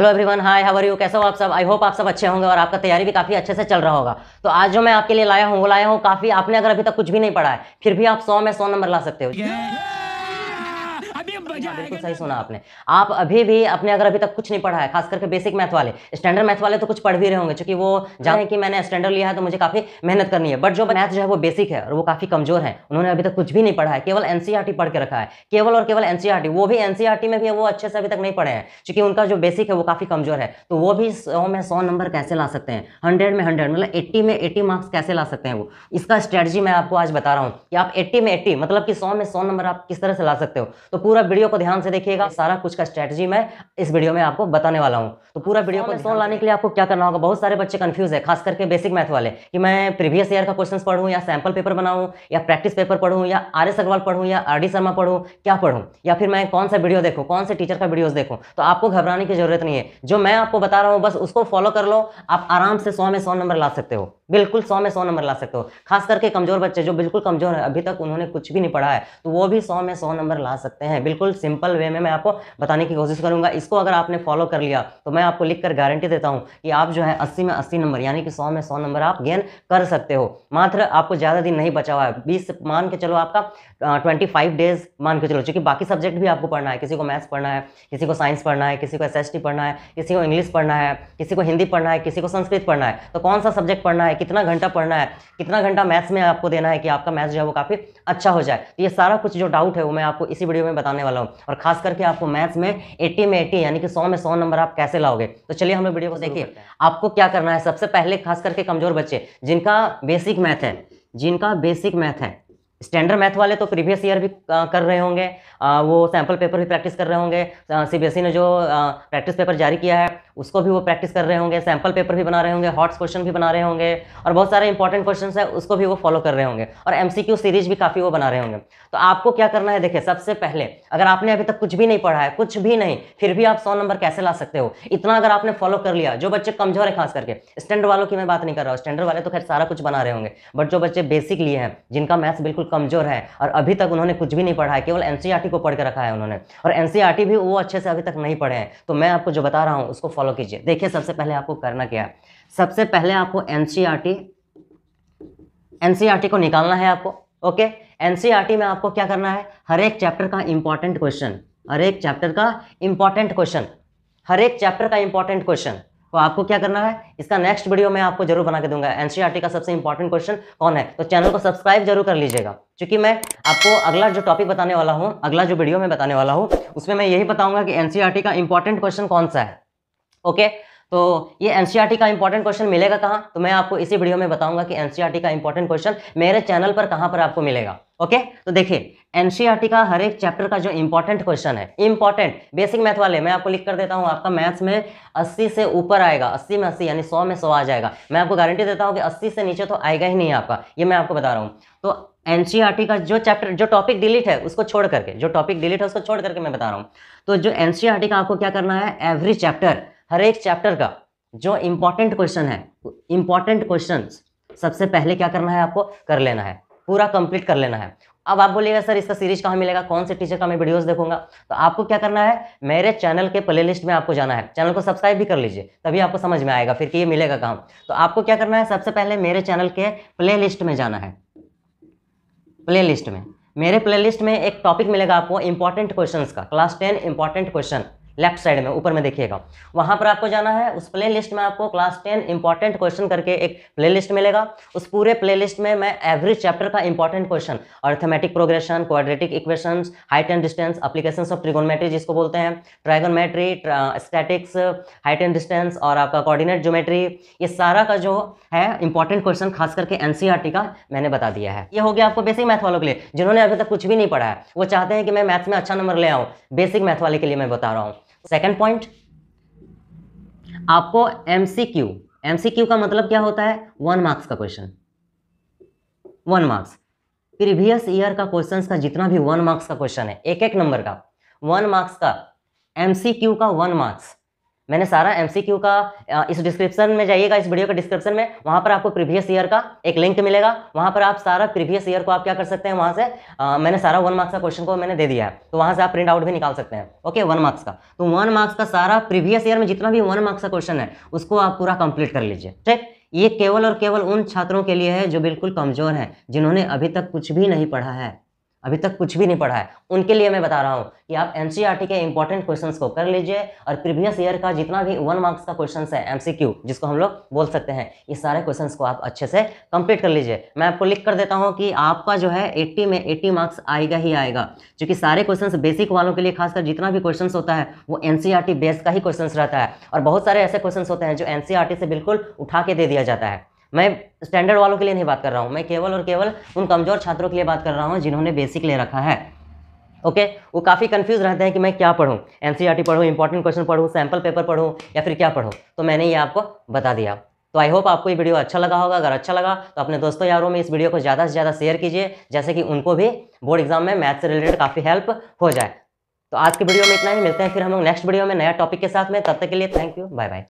Hello everyone hi are you कैसे हो आप सब आई होप आप सब अच्छे होंगे और आपका तैयारी भी काफ़ी अच्छे से चल रहा होगा तो आज जो मैं आपके लिए लाया हूँ वो लाया हूँ काफ़ी आपने अगर अभी तक कुछ भी नहीं पढ़ा है फिर भी आप सौ में सौ नंबर ला सकते हो yeah! हाँ, बिल्कुल सही सुना आपने आप अभी भी अपने अगर अभी तक कुछ नहीं पढ़ा है खास करके बेसिक मैथ वाले स्टैंडर्ड मैथ वाले तो कुछ पढ़ भी रहे होंगे क्योंकि वो जाने हाँ। कि मैंने स्टैंडर्ड लिया है तो मुझे काफी मेहनत करनी है बट जो मैथ जो है वो बेसिक है और वो काफी कमजोर है उन्होंने अभी तक कुछ भी नहीं पढ़ा है केवल एनसीआरटी e पढ़ के रखा है केवल और केवल एनसीआरटी e वो भी एनसीआरटी e में भी वो अच्छे से अभी तक नहीं पढ़े हैं क्योंकि उनका जो बेसिक है वो काफी कमजोर है तो वो भी सौ में सौ नंबर कैसे ला सकते हैं हंड्रेड में हंड्रेड मतलब एट्टी में एट्टी मार्क्स कैसे ला सकते हैं वो इसका स्ट्रेटजी मैं आपको आज बता रहा हूँ कि आप एट्टी में एट्टी मतलब कि सौ में सौ नंबर आप किस तरह से ला सकते हो तो पूरा पूरा वीडियो को ध्यान से देखिएगा सारा कुछ का स्ट्रेटजी मैं इस वीडियो में आपको बताने वाला हूँ तो पूरा वीडियो को सोन लाने के लिए आपको क्या करना होगा बहुत सारे बच्चे कन्फ्यूज है खास करके बेसिक मैथ वाले कि मैं प्रीवियस ईयर का क्वेश्चन पढ़ूँ या सैम्पल पेपर बनाऊँ या प्रैक्टिस पेपर पढ़ूँ या आर एस अग्रवाल पढ़ूँ या आर डी शर्मा पढ़ूँ क्या पढ़ूँ या फिर मैं कौन सा वीडियो देखूँ कौन से टीचर का वीडियोज देखूँ तो आपको घबराने की जरूरत नहीं है जो मैं आपको बता रहा हूँ बस उसको फॉलो कर लो आप आराम से सौ में सौ नंबर ला सकते हो बिल्कुल सौ में सौ नंबर ला सकते हो खास करके कमजोर बच्चे जो बिल्कुल कमजोर है अभी तक उन्होंने कुछ भी नहीं पढ़ा है तो वो भी सौ में सौ नंबर ला सकते हैं है बिल्कुल सिंपल वे में मैं आपको बताने की कोशिश करूंगा इसको अगर आपने फॉलो कर लिया तो मैं आपको लिख कर गारंटी देता हूं कि आप जो है अस्सी में अस्सी नंबर यानी कि सौ में सौ नंबर आप गेन कर सकते हो मात्र आपको ज़्यादा दिन नहीं बचा हुआ है बीस मान के चलो आपका ट्वेंटी फाइव डेज मान के चलो चूंकि बाकी सब्जेक्ट भी आपको पढ़ना है किसी को मैथ्स पढ़ना है किसी को साइंस पढ़ना है किसी को एस पढ़ना है किसी को इंग्लिश पढ़ना है किसी को हिंदी पढ़ना है किसी को संस्कृत पढ़ना है तो कौन सा सब्जेक्ट पढ़ना है कितना घंटा पढ़ना है कितना घंटा मैथ्स में आपको देना है कि आपका मैथ्स जो है वो काफ़ी अच्छा हो जाए तो ये सारा कुछ जो डाउट है वो मैं आपको इसी वीडियो में बता बताने वाला हूँ और खास करके आपको मैथ्स में एट्टी में एट्टी यानी कि सौ में सौ नंबर आप कैसे लाओगे तो चलिए हम लोग वीडियो को देखिए आपको क्या करना है सबसे पहले खास करके कमजोर बच्चे जिनका बेसिक मैथ है जिनका बेसिक मैथ है स्टैंडर्ड मैथ वाले तो प्रीवियस ईयर भी कर रहे होंगे वो सैम्पल पेपर भी प्रैक्टिस कर रहे होंगे सीबीएसई ने जो प्रैक्टिस पेपर जारी किया है उसको भी वो प्रैक्टिस कर रहे होंगे सैम्पल पेपर भी बना रहे होंगे हॉट्स क्वेश्चन भी बना रहे होंगे और बहुत सारे इंपॉर्टेंट क्वेश्चन है उसको भी वो फॉलो कर रहे होंगे और एम सीरीज भी काफ़ी वो बना रहे होंगे तो आपको क्या करना है देखिए सबसे पहले अगर आपने अभी तक कुछ भी नहीं पढ़ा है कुछ भी नहीं फिर भी आप सौ नंबर कैसे ला सकते हो इतना अगर आपने फॉलो कर लिया जो बच्चे कमजोर है खास करके स्टैंडर्ड वालों की मैं बात नहीं कर रहा हूँ स्टैंडर्ड वाले तो खैर सारा कुछ बना रहे होंगे बट जो बच्चे बेसिक लिए हैं जिनका मैथ्स बिल्कुल कमजोर है और अभी तक उन्होंने कुछ भी नहीं पढ़ा है केवल एनसीईआरटी e को पढ़ के रखा है उन्होंने और एनसीईआरटी e भी वो अच्छे से अभी तक नहीं पढ़े हैं तो मैं आपको जो बता रहा हूँ उसको फॉलो कीजिए देखिए सबसे पहले आपको करना क्या है सबसे पहले आपको एन सी e को निकालना है आपको ओके एन में आपको क्या करना है हर एक चैप्टर का इंपॉर्टेंट क्वेश्चन हर एक चैप्टर का इंपॉर्टेंट क्वेश्चन हर एक चैप्टर का इंपॉर्टेंट क्वेश्चन तो आपको क्या करना है इसका नेक्स्ट वीडियो मैं आपको जरूर बना के दूंगा एनसीईआरटी e का सबसे इंपॉर्टेंट क्वेश्चन कौन है तो चैनल को सब्सक्राइब जरूर कर लीजिएगा क्योंकि मैं आपको अगला जो टॉपिक बताने वाला हूँ अगला जो वीडियो मैं बताने वाला हूँ उसमें मैं यही बताऊंगा कि एनसीईआरटी e का इंपॉर्टेंट क्वेश्चन कौन सा है ओके तो ये एनसीईआरटी e का इंपॉर्टेंट क्वेश्चन मिलेगा कहाँ तो मैं आपको इसी वीडियो में बताऊंगा कि एनसीईआरटी का इंपॉर्टेंट क्वेश्चन मेरे चैनल पर कहाँ पर आपको मिलेगा ओके तो देखिए एनसीईआरटी e का हर एक चैप्टर का जो इंपॉर्टेंट क्वेश्चन है इंपॉर्टेंट बेसिक मैथ वाले मैं आपको लिख कर देता हूं आपका मैथ्स में 80 से ऊपर आएगा 80 में 80 यानी 100 में 100 आ जाएगा मैं आपको गारंटी देता हूं कि 80 से नीचे तो आएगा ही नहीं आपका ये मैं आपको बता रहा हूँ तो एनसीआरटी e का जो चैप्टर जो टॉपिक डिलीट है उसको छोड़ करके जो टॉपिक डिलीट है उसको छोड़ करके मैं बता रहा हूँ तो जो एनसीआरटी e का आपको क्या करना है एवरी चैप्टर हर एक चैप्टर का जो इंपॉर्टेंट क्वेश्चन है इंपॉर्टेंट क्वेश्चन सबसे पहले क्या करना है आपको कर लेना है पूरा कंप्लीट कर लेना है अब आप बोलिएगा सर इसका सीरीज कहाँ मिलेगा कौन से टीचर का मैं वीडियोस देखूंगा तो आपको क्या करना है मेरे चैनल के प्लेलिस्ट में आपको जाना है चैनल को सब्सक्राइब भी कर लीजिए तभी आपको समझ में आएगा फिर कि ये मिलेगा कहाँ तो आपको क्या करना है सबसे पहले मेरे चैनल के प्ले में जाना है प्ले में मेरे प्लेलिस्ट में एक टॉपिक मिलेगा आपको इंपॉर्टेंट क्वेश्चंस का class ten important question left side में ऊपर में देखिएगा वहां पर आपको जाना है उस प्ले लिस्ट में आपको क्लास टेन इंपॉर्टेंट क्वेश्चन करके एक प्ले लिस्ट मिलेगा उस पूरे प्ले लिस्ट में मैं एवरी चैप्टर का important question arithmetic progression quadratic equation height and distance application of trigonometry जिसको बोलते हैं trigonometry statistics height and distance और आपका कॉर्डिनेट ज्योमेट्री ये सारा का जो है इंपॉर्टेंट क्वेश्चन खास करके एनसीईआरटी e का मैंने बता दिया है ये हो गया आपको बेसिक मैथ वालों के लिए जिन्होंने अभी तक कुछ भी नहीं पढ़ा है वो चाहते हैं कि मैं मैथ्स में अच्छा नंबर ले आऊँ बेसिक मैथ वाले के लिए मैं बता रहा हूँ सेकेंड पॉइंट आपको एमसीक्यू एमसीक्यू का मतलब क्या होता है वन मार्क्स का question one marks previous year का क्वेश्चंस का जितना भी वन मार्क्स का क्वेश्चन है एक एक नंबर का वन मार्क्स का एमसीक्यू का वन मार्क्स मैंने सारा एम का इस डिस्क्रिप्शन में जाइएगा इस वीडियो के डिस्क्रिप्शन में वहाँ पर आपको प्रीवियस ईयर का एक लिंक मिलेगा वहाँ पर आप सारा प्रीवियस ईयर को आप क्या कर सकते हैं वहाँ से आ, मैंने सारा वन मार्क्स का क्वेश्चन को मैंने दे दिया है तो वहाँ से आप प्रिंट आउट भी निकाल सकते हैं ओके वन मार्क्स का तो वन मार्क्स का सारा प्रीवियस ईयर में जितना भी वन मार्क्स का क्वेश्चन है उसको आप पूरा कंप्लीट कर लीजिए ठीक ये केवल और केवल उन छात्रों के लिए है जो बिल्कुल कमज़ोर हैं जिन्होंने अभी तक कुछ भी नहीं पढ़ा है अभी तक कुछ भी नहीं पढ़ा है उनके लिए मैं बता रहा हूँ कि आप एन e के इंपॉर्टेंट क्वेश्चंस को कर लीजिए और प्रीवियस ईयर का जितना भी वन मार्क्स का क्वेश्चन है एमसीक्यू जिसको हम लोग बोल सकते हैं ये सारे क्वेश्चन को आप अच्छे से कंप्लीट कर लीजिए मैं आपको लिख कर देता हूँ कि आपका जो है एट्टी में एट्टी मार्क्स आएगा ही आएगा क्योंकि सारे क्वेश्चन बेसिक वालों के लिए खासकर जितना भी क्वेश्चन होता है वो एन बेस e का ही क्वेश्चन रहता है और बहुत सारे ऐसे क्वेश्चन होते हैं जो एन e से बिल्कुल उठा के दे दिया जाता है मैं स्टैंडर्ड वालों के लिए नहीं बात कर रहा हूँ मैं केवल और केवल उन कमज़ोर छात्रों के लिए बात कर रहा हूँ जिन्होंने बेसिक ले रखा है ओके okay? वो काफ़ी कंफ्यूज रहते हैं कि मैं क्या पढ़ूँ एन सी आर टी पढ़ूँ इंपॉर्टेंट क्वेश्चन पढ़ूँ सैम्पल पेपर पढ़ूँ या फिर क्या पढ़ूँ तो मैंने ये आपको बता दिया तो आई होप आपको ये वीडियो अच्छा लगा होगा अगर अच्छा लगा तो अपने दोस्तों यारों में इस वीडियो को ज़्यादा से ज़्यादा शेयर कीजिए जैसे कि उनको भी बोर्ड एग्जाम में मैथ से रिलेटेड काफ़ी हेल्प हो जाए तो आज के वीडियो में इतना ही मिलते हैं फिर हम लोग नेक्स्ट वीडियो में नया टॉपिक के साथ में तब तक के लिए थैंक यू बाय बाय